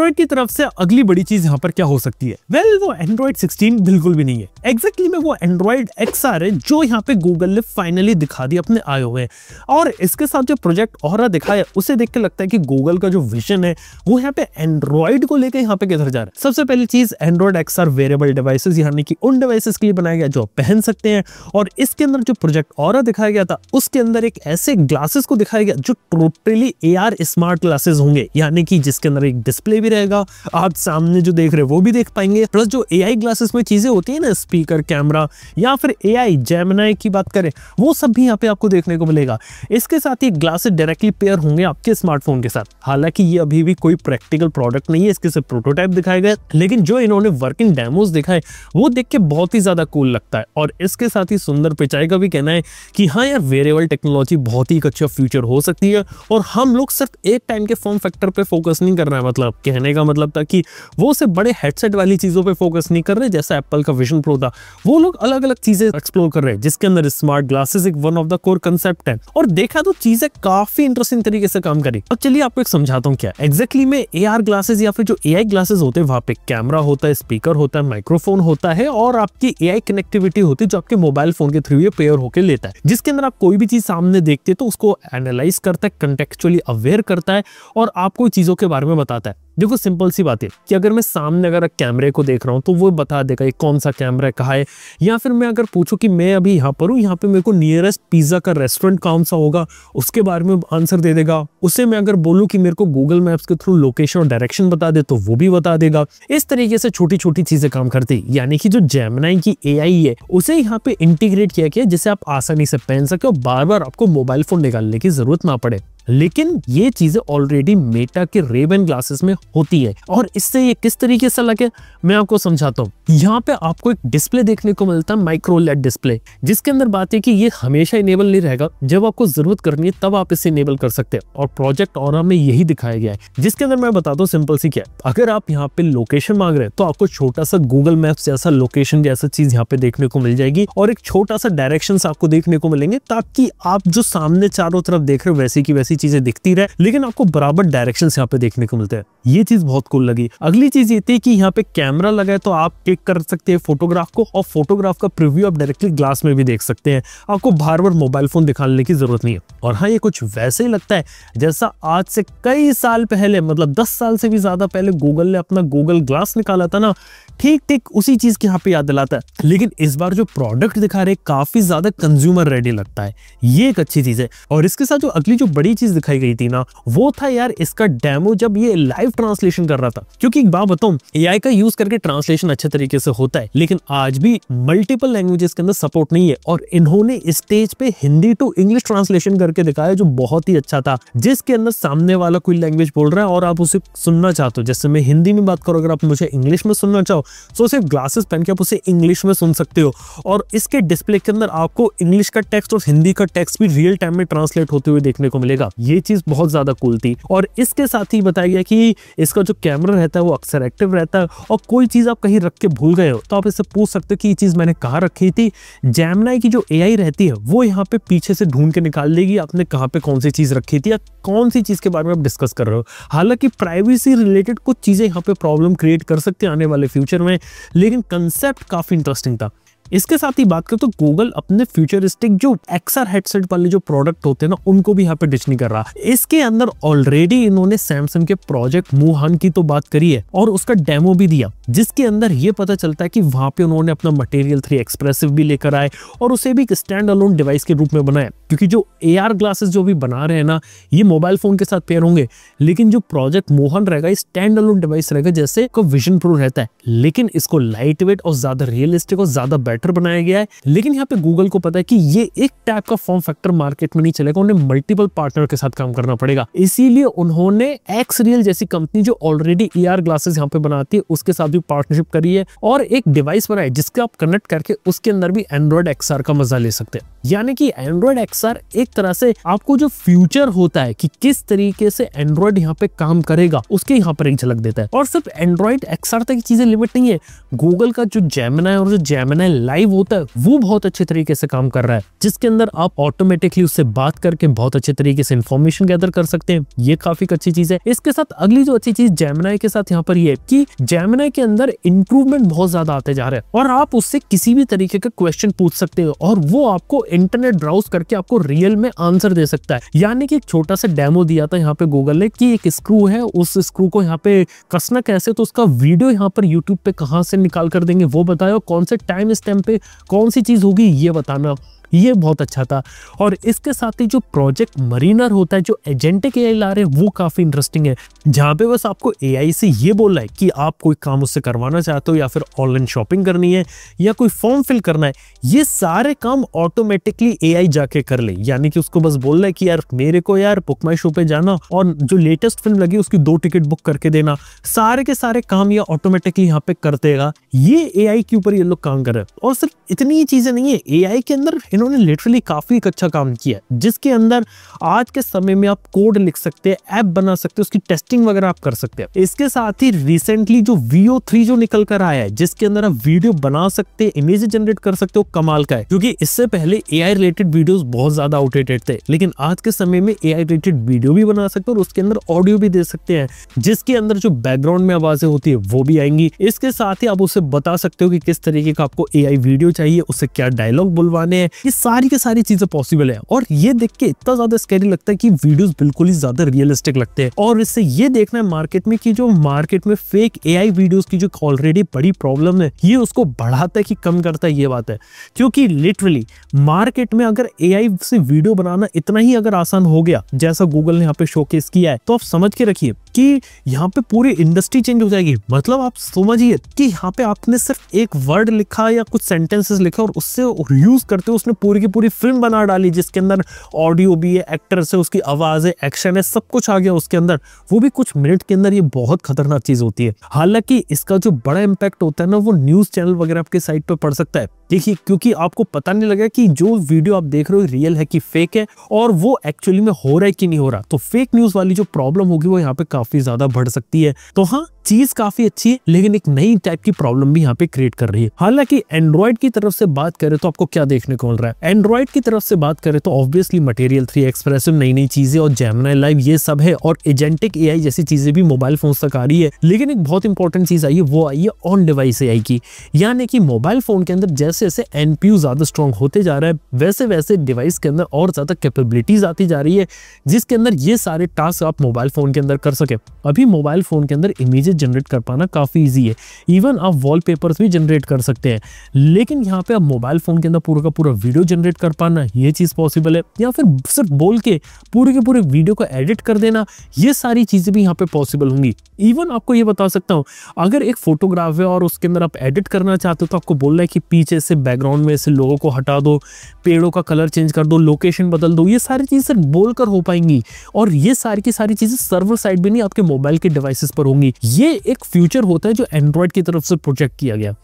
Android की तरफ से अगली बड़ी चीज यहाँ पर क्या हो सकती है वेल well, वो एंड्रॉइड 16 बिल्कुल भी नहीं है एग्जैक्टली exactly में वो एंड्रॉइड एक्स आर है जो यहाँ पे गूगल ने फाइनली दिखा दी अपने आयो में और इसके साथ जो प्रोजेक्ट और दिखा है उसे देख के लगता है कि गूगल का जो विजन है वो यहाँ पे एंड्रॉइड को लेकर यहाँ पे किधर जा रहा है सबसे पहली चीज Android X R wearable devices यानी कि उन डिवाइसेज के लिए बनाया गया जो पहन सकते हैं और इसके अंदर जो प्रोजेक्ट और दिखाया गया था उसके अंदर एक ऐसे ग्लासेस को दिखाया गया जो टोटली ए स्मार्ट ग्लासेस होंगे यानी कि जिसके अंदर एक डिस्प्ले भी रहेगा आप सामने जो देख रहे हैं वो भी देख पाएंगे प्लस जो ए ग्लासेस में चीज़ें होती है ना स्पीकर कैमरा या फिर ए आई जेमिनाई की बात करें वो सब भी यहाँ पे आपको देखने को मिलेगा इसके साथ ही ग्लासेस डायरेक्टली पेयर होंगे आपके स्मार्टफोन के साथ हालांकि ये अभी भी कोई प्रैक्टिकल प्रोडक्ट नहीं है इसके सिर्फ प्रोटोटाइप दिखाए गए लेकिन जो इन्होंने वर्किंग डेमोज दिखाए वो देख के बहुत ही ज़्यादा कूल लगता है और इसके साथ ही सुंदर पिचाई का भी कहना है कि हाँ यार वेरेबल टेक्नोलॉजी बहुत ही अच्छा फ्यूचर हो सकती है और हम लोग सिर्फ एक टाइम के फॉर्म फैक्टर पर फोकस नहीं करना है मतलब कहने का मतलब था कि वो उसे बड़े हेडसेट वाली चीज़ों पर फोकस नहीं कर रहे जैसा एप्पल का विजन प्रो था वो लोग अलग अलग चीज़ें एक्सप्लोर कर रहे हैं जिसके अंदर स्मार्ट ग्लासेस एक one of the core concept है और देखा तो चीज़ें काफ़ी इंटरेस्टिंग तरीके से काम करी अब चलिए आपको एक समझाता हूँ क्या एक्जैक्टली मैं ए ग्लासेस या फिर जो ए ग्लासेस होते हैं वहाँ पे कैमरा होता है स्पीकर होता है माइक्रोफोन होता है और आपकी ए कनेक्टिविटी होती है जो आपके मोबाइल फोन के थ्रू ये पेयर होकर लेता है जिसके अंदर आप कोई भी चीज सामने देखते हैं तो उसको एनालाइज करता है कंटेक्चुअली अवेयर करता है और आपको चीजों के बारे में बताता है देखो सिंपल सी बात है कि अगर मैं सामने अगर कैमरे को देख रहा हूँ तो वो बता देगा ये कौन सा कैमरा कहा कहाँ है या फिर मैं अगर पूछूँ कि मैं अभी यहाँ पर हूँ यहाँ पे मेरे को नियरेस्ट पिज़्ज़ा का रेस्टोरेंट कौन सा होगा उसके बारे में आंसर दे देगा उसे मैं अगर बोलूँ कि मेरे को गूगल मैप्स के थ्रू लोकेशन और डायरेक्शन बता दे तो वो भी बता देगा इस तरीके से छोटी छोटी चीज़ें काम करती यानी कि जो जैमनाई की ए है उसे यहाँ पे इंटीग्रेट किया गया जिसे आप आसानी से पहन सके और बार बार आपको मोबाइल फोन निकालने की जरूरत ना पड़े लेकिन ये चीज़ें ऑलरेडी मेटा के रेबन ग्लासेस में होती है और इससे ये किस तरीके से अलग है मैं आपको समझाता हूँ यहाँ पे आपको एक डिस्प्ले देखने को मिलता है माइक्रो डिस्प्ले जिसके अंदर बात है कि ये हमेशा इनेबल नहीं रहेगा जब आपको जरूरत करनी है तब आप इसे इनेबल कर सकते हैं और प्रोजेक्ट और में यही दिखाया गया है जिसके अंदर मैं बता दू सिंपल सी क्या है अगर आप यहाँ पे लोकेशन मांग रहे हैं तो आपको छोटा सा गूगल मैप्स जैसा लोकेशन जैसा चीज यहाँ पे देखने को मिल जाएगी और एक छोटा सा डायरेक्शन आपको देखने को मिलेंगे ताकि आप जो सामने चारों तरफ देख रहे हो वैसी की वैसी चीजें दिखती रहे लेकिन आपको बराबर डायरेक्शन यहाँ पे देखने को मिलते हैं ये चीज बहुत कुल लगी अगली चीज ये थी कि यहाँ पे कैमरा लगा है तो आप एक क्लिक कर सकते हैं फोटोग्राफ को और फोटोग्राफ का प्रिव्यू आप डायरेक्टली ग्लास में भी देख सकते हैं आपको बार बार मोबाइल फोन दिखाने की जरूरत नहीं है और हाँ ये कुछ वैसे ही लगता है जैसा आज से कई साल पहले मतलब दस साल से भी ज्यादा पहले गूगल ने अपना गूगल ग्लास निकाला था ना ठीक ठीक उसी चीज के यहाँ पे याद दिलाता है लेकिन इस बार जो प्रोडक्ट दिखा रहे काफी ज्यादा कंज्यूमर रेडी लगता है ये एक अच्छी चीज है और इसके साथ जो अगली जो बड़ी चीज दिखाई गई थी ना वो था यार इसका डेमो जब ये लाइव ट्रांसलेशन कर रहा था क्योंकि एक बात बताऊं एआई का यूज करके ट्रांसलेशन अच्छे तरीके तरीके से होता है लेकिन आज भी मल्टीपल लैंग्वेजेस के अंदर सपोर्ट नहीं है और इन्होंने स्टेज पे हिंदी टू इंग्लिश ट्रांसलेशन करके दिखाया जो बहुत ही अच्छा था जिसके अंदर सामने वाला कोई लैंग्वेज बोल रहा है और आप उसे सुनना चाहते हो जैसे मैं हिंदी में बात करूँ अगर आप मुझे इंग्लिश में सुनना चाहो तो सिर्फ ग्लासेस पहन के आप उसे इंग्लिश में सुन सकते हो और इसके डिस्प्ले के अंदर आपको इंग्लिश का टेक्स्ट और हिंदी का टेक्स्ट भी रियल टाइम में ट्रांसलेट होते हुए देखने को मिलेगा ये चीज बहुत ज्यादा कूल थी और इसके साथ ही बताया गया कि इसका जो कैमरा रहता है वो अक्सर एक्टिव रहता है और कोई चीज आप कहीं रख के भूल गए हो तो आप इससे पूछ सकते हो कि ये चीज़ मैंने कहाँ रखी थी जैमनाई की जो ए रहती है वो यहाँ पे पीछे से ढूंढ के निकाल देगी आपने कहाँ पे कौन सी चीज़ रखी थी या कौन सी चीज़ के बारे में आप डिस्कस कर रहे हो हालांकि प्राइवेसी रिलेटेड कुछ चीज़ें यहाँ पे प्रॉब्लम क्रिएट कर सकते हैं आने वाले फ्यूचर में लेकिन कंसेप्ट काफ़ी इंटरेस्टिंग था इसके साथ ही बात करें तो गूगल अपने फ्यूचरिस्टिक जो एक्सर हेडसेट वाले जो प्रोडक्ट होते हैं ना उनको भी यहाँ पे डिच नहीं कर रहा इसके अंदर ऑलरेडी इन्होंने सैमसंग के प्रोजेक्ट मुहान की तो बात करी है और उसका डेमो भी दिया जिसके अंदर ये पता चलता है कि वहां पे उन्होंने अपना मटेरियल थ्री एक्सप्रेसिव भी लेकर आए और उसे भी एक स्टैंड अलोन डिवाइस के रूप में बनाया क्योंकि जो ए ग्लासेस जो भी बना रहे हैं ना ये मोबाइल फोन के साथ पेयर होंगे लेकिन जो प्रोजेक्ट मोहन रहेगा स्टैंड अलोन डिवाइस रहेगा जैसे विजन प्रो रहता है लेकिन इसको लाइट वेट और ज्यादा रियलिस्टिक और ज्यादा बेटर फैक्टर बनाया गया है लेकिन यहाँ पे गूगल को पता है कि ये एक टाइप का फॉर्म फैक्टर मार्केट में नहीं चलेगा उन्हें मल्टीपल पार्टनर के साथ काम करना पड़ेगा इसीलिए उन्होंने एक्स रियल जैसी कंपनी जो ऑलरेडी ई आर ग्लासेस यहाँ पे बनाती है उसके साथ भी पार्टनरशिप करी है और एक डिवाइस बनाए जिसके आप कनेक्ट करके उसके अंदर भी एंड्रॉइड एक्स का मजा ले सकते हैं यानी कि एंड्रॉइड एक्स एक तरह से आपको जो फ्यूचर होता है कि किस तरीके से एंड्रॉइड यहाँ पे काम करेगा उसके यहाँ पर एक झलक देता है और सिर्फ एंड्रॉइड एक्सआर तक चीजें लिमिट नहीं है गूगल का जो जैमना है और जो जैमना है लाइव होता है वो बहुत अच्छे तरीके से काम कर रहा है जिसके अंदर आप ऑटोमेटिकली उससे बात करके बहुत अच्छे तरीके से इन्फॉर्मेशन गैदर कर सकते हैं ये काफी अच्छी चीज है इसके साथ अगली जो अच्छी चीज जैमनाई के साथ यहाँ पर ये की जैमनाई के अंदर इंप्रूवमेंट बहुत ज्यादा आते जा रहे हैं और आप उससे किसी भी तरीके का क्वेश्चन पूछ सकते हो और वो आपको इंटरनेट ब्राउज करके आपको रियल में आंसर दे सकता है यानी कि एक छोटा सा डेमो दिया था यहाँ पे गूगल ने कि एक स्क्रू है उस स्क्रू को यहाँ पे कसना कैसे तो उसका वीडियो यहाँ पर यूट्यूब पे कहा से निकाल कर देंगे वो बताया कौन से टाइम स्टेम पे कौन सी चीज़ होगी ये बताना ये बहुत अच्छा था और इसके साथ ही जो प्रोजेक्ट मरीनर होता है जो एजेंटिक ए ला रहे हैं वो काफ़ी इंटरेस्टिंग है जहाँ पे बस आपको ए से ये बोल रहा है कि आप कोई काम उससे करवाना चाहते हो या फिर ऑनलाइन शॉपिंग करनी है या कोई फॉर्म फिल करना है ये सारे काम ऑटोमेटिकली ए जाके कर ले यानी कि उसको बस बोल रहा है कि यार मेरे को यार बुक माई शो पे जाना और जो लेटेस्ट फिल्म लगी उसकी दो टिकट बुक करके देना सारे के सारे काम ये ऑटोमेटिकली यहाँ पे कर देगा ये ए के ऊपर ये लोग काम कर रहे हैं और सिर्फ इतनी ही चीज़ें नहीं है ए के अंदर इन्होंने लिटरली काफ़ी अच्छा काम किया जिसके अंदर आज के समय में आप कोड लिख सकते हैं ऐप बना सकते हैं उसकी टेस्टिंग वगैरह आप कर सकते हैं इसके साथ ही रिसेंटली जो वीओ थ्री जो निकल कर आया है जिसके अंदर आप वीडियो बना सकते हैं इमेज जनरेट कर सकते हो कमाल का है क्योंकि इससे पहले ए रिलेटेड वीडियो बहुत ज्यादा आउटडेटेड थे लेकिन आज के समय में ए रिलेटेड वीडियो भी बना सकते हो और उसके अंदर ऑडियो भी दे सकते हैं जिसके अंदर जो बैकग्राउंड में आवाजें होती है वो भी आएंगी इसके साथ ही आप उसे बता सकते हो कि किस तरीके का आपको ए वीडियो चाहिए उसे क्या डायलॉग बुलवाने हैं ये सारी के सारी चीजें पॉसिबल है और ये देख के इतना ज्यादा स्कैरी लगता है कि वीडियोस बिल्कुल ही ज्यादा रियलिस्टिक लगते हैं और इससे ये देखना है मार्केट में कि जो मार्केट में फेक एआई वीडियोस की जो ऑलरेडी बड़ी प्रॉब्लम है ये उसको बढ़ाता है कि कम करता है ये बात है क्योंकि लिटरली मार्केट में अगर ए से वीडियो बनाना इतना ही अगर आसान हो गया जैसा गूगल ने यहाँ पे शो किया है तो आप समझ के रखिए कि यहाँ पे पूरी इंडस्ट्री चेंज हो जाएगी मतलब आप समझिए कि यहाँ पे आपने सिर्फ एक वर्ड लिखा या कुछ सेंटेंसेस लिखा और उससे यूज करते हो उसने पूरी की पूरी फिल्म बना डाली जिसके अंदर ऑडियो भी है एक्टर्स है उसकी आवाज़ है एक्शन है सब कुछ आ गया उसके अंदर वो भी कुछ मिनट के अंदर ये बहुत खतरनाक चीज़ होती है हालांकि इसका जो बड़ा इम्पैक्ट होता है ना वो न्यूज़ चैनल वगैरह आपके साइट पर पड़ सकता है देखिए क्योंकि आपको पता नहीं लगा कि जो वीडियो आप देख रहे हो रियल है कि फेक है और वो एक्चुअली में हो रहा है कि नहीं हो रहा तो फेक न्यूज वाली जो प्रॉब्लम होगी वो यहाँ पे काफी ज्यादा बढ़ सकती है तो हाँ चीज काफी अच्छी है लेकिन एक नई टाइप की प्रॉब्लम भी यहाँ पे क्रिएट कर रही है हालांकि एंड्रॉइड की तरफ से बात करें तो आपको क्या देखने को मिल रहा है एंड्रॉइड की तरफ से बात करें तो ऑब्वियसली मटेरियल थ्री एक्सप्रेसिव नई नई चीजें और जेमना लाइव ये सब है और एजेंटिक ए जैसी चीजें भी मोबाइल फोन तक आ रही है लेकिन एक बहुत इंपॉर्टेंट चीज आई है वो आई है ऑन डिवाइस ए की यानी कि मोबाइल फोन के अंदर जैसे जैसे जैसे एन ज़्यादा स्ट्रॉन्ग होते जा रहा है वैसे वैसे डिवाइस के अंदर और ज़्यादा कैपेबिलिटीज़ आती जा रही है जिसके अंदर ये सारे टास्क आप मोबाइल फ़ोन के अंदर कर सकें अभी मोबाइल फ़ोन के अंदर इमेजेस जनरेट कर पाना काफ़ी ईजी है इवन आप वॉल भी जनरेट कर सकते हैं लेकिन यहाँ पर आप मोबाइल फ़ोन के अंदर पूरा का पूरा वीडियो जनरेट कर पाना ये चीज़ पॉसिबल है या फिर सिर्फ बोल के पूरे के पूरे वीडियो को एडिट कर देना ये सारी चीज़ें भी यहाँ पर पॉसिबल होंगी इवन आपको ये बता सकता हूँ अगर एक फोटोग्राफ है और उसके अंदर आप एडिट करना चाहते हो तो आपको बोल रहा है कि पीछे से से बैकग्राउंड में से लोगों को हटा दो पेड़ों का कलर चेंज कर दो लोकेशन बदल दो ये सारी चीजें सिर्फ बोल कर हो पाएंगी और ये सारी की सारी चीज़ें सर्वर साइड भी नहीं आपके मोबाइल के डिवाइसेस पर होंगी ये एक फ्यूचर होता है जो एंड्रॉयड की तरफ से प्रोजेक्ट किया गया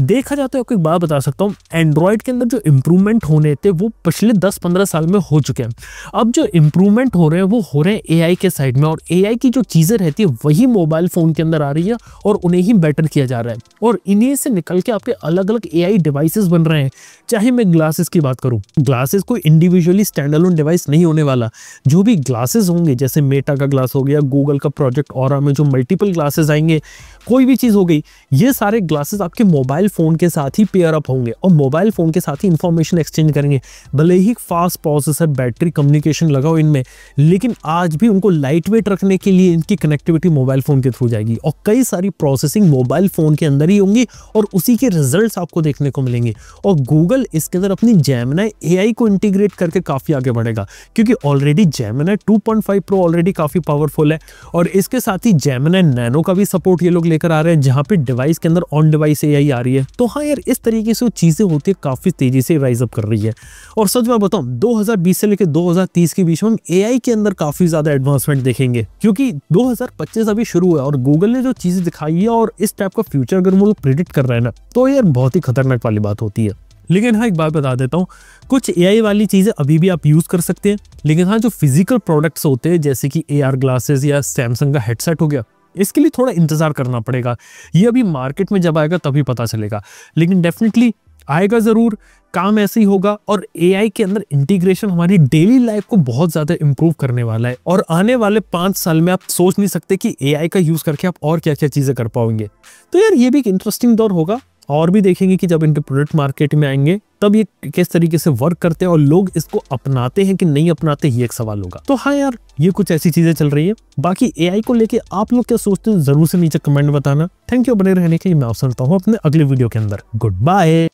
देखा जाए तो आपको एक बात बता सकता हूँ एंड्रॉयड के अंदर जो इम्प्रूवमेंट होने थे वो पिछले 10-15 साल में हो चुके हैं अब जो इम्प्रूवमेंट हो रहे हैं वो हो रहे हैं एआई के साइड में और एआई की जो चीज़ें रहती है वही मोबाइल फ़ोन के अंदर आ रही है और उन्हें ही बेटर किया जा रहा है और इन्हीं से निकल के आपके अलग अलग ए डिवाइसेस बन रहे हैं चाहे मैं ग्लासेस की बात करूँ ग्लासेस कोई इंडिविजुअली स्टैंड अलोन डिवाइस नहीं होने वाला जो भी ग्लासेस होंगे जैसे मेटा का ग्लास हो गया गूगल का प्रोजेक्ट और में जो मल्टीपल ग्लासेस आएंगे कोई भी चीज़ हो गई ये सारे ग्लासेस आपके मोबाइल मोबाइल फ़ोन के साथ ही पेयर अप होंगे और मोबाइल फ़ोन के साथ ही इन्फॉर्मेशन एक्सचेंज करेंगे भले ही फास्ट प्रोसेसर बैटरी कम्युनिकेशन लगाओ इनमें लेकिन आज भी उनको लाइट वेट रखने के लिए इनकी कनेक्टिविटी मोबाइल फ़ोन के थ्रू जाएगी और कई सारी प्रोसेसिंग मोबाइल फ़ोन के अंदर ही होंगी और उसी के रिजल्ट आपको देखने को मिलेंगे और गूगल इसके अंदर अपनी जैमना ए को इंटीग्रेट करके काफ़ी आगे बढ़ेगा क्योंकि already Gemini two pro already काफ़ी पावरफुल है और इसके साथ ही जैमना नैनो का भी सपोर्ट ये लोग लेकर आ रहे हैं जहाँ पर डिवाइस के अंदर ऑन डिवाइस ए आ रही है रही है तो हाँ यार इस तरीके से वो चीज़ें होती है काफ़ी तेज़ी से राइज अप कर रही है और सच में बताऊँ 2020 से लेकर 2030 के बीच में हम ए के अंदर काफ़ी ज़्यादा एडवांसमेंट देखेंगे क्योंकि 2025 अभी शुरू हुआ और गूगल ने जो चीज़ें दिखाई है और इस टाइप का फ्यूचर अगर वो लोग प्रिडिक्ट कर रहे हैं ना तो यार बहुत ही खतरनाक वाली बात होती है लेकिन हाँ एक बात बता देता हूँ कुछ ए वाली चीज़ें अभी भी आप यूज़ कर सकते हैं लेकिन हाँ जो फिजिकल प्रोडक्ट्स होते हैं जैसे कि ए ग्लासेस या सैमसंग का हेडसेट हो गया इसके लिए थोड़ा इंतज़ार करना पड़ेगा ये अभी मार्केट में जब आएगा तभी पता चलेगा लेकिन डेफिनेटली आएगा ज़रूर काम ऐसे ही होगा और एआई के अंदर इंटीग्रेशन हमारी डेली लाइफ को बहुत ज़्यादा इम्प्रूव करने वाला है और आने वाले पाँच साल में आप सोच नहीं सकते कि एआई का यूज़ करके आप और क्या क्या चीज़ें कर पाओगे तो यार ये भी एक इंटरेस्टिंग दौर होगा और भी देखेंगे कि जब इनके प्रोडक्ट मार्केट में आएंगे तब ये किस तरीके से वर्क करते हैं और लोग इसको अपनाते हैं कि नहीं अपनाते ये एक सवाल होगा तो हाँ यार ये कुछ ऐसी चीजें चल रही है बाकी एआई को लेके आप लोग क्या सोचते हैं जरूर से नीचे कमेंट बताना थैंक यू बने रहने के लिए मैं आप सुनता हूँ अपने अगले वीडियो के अंदर गुड बाय